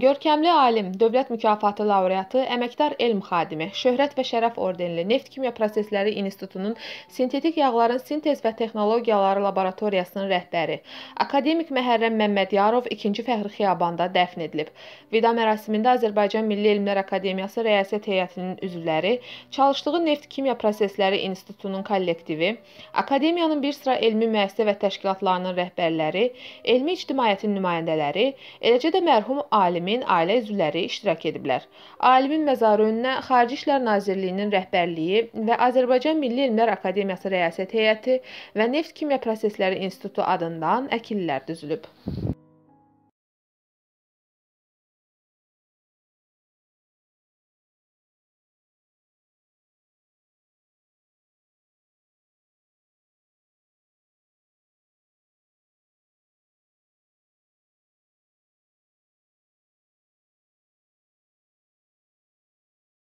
Görkəmli alim, dövlət mükafatı laureatı, əməkdar elm xadimi, şöhrət və şərəf ordenli Neft Kimya Prosesləri İnstitutunun Sintetik Yağların Sintez və Texnologiyaları Laboratoriyasının rəhbəri, akademik Məhərrəm Məmmədyarov 2-ci Fəxri Xiyabanda dəfn edilib. Vida mərasimində Azərbaycan Milli Elmlər Akademiyası rəyasət heyətinin üzvləri, çalışdığı Neft Kimya Prosesləri İnstitutunun kollektivi, akademiyanın bir sıra elmi müəssisə və təşkilatlarının rəhbərləri, elmi ictimaiyyətin nümayəndələri, eləcə də mərhum alim alimin ailə üzvləri iştirak ediblər. Alimin məzarı önünə Xarici İşlər Nazirliyinin rəhbərliyi və Azərbaycan Milli Elmlər Akademiyası rəyasət heyəti və Neft Kimya Prosesləri İnstitutu adından əkillər düzülüb.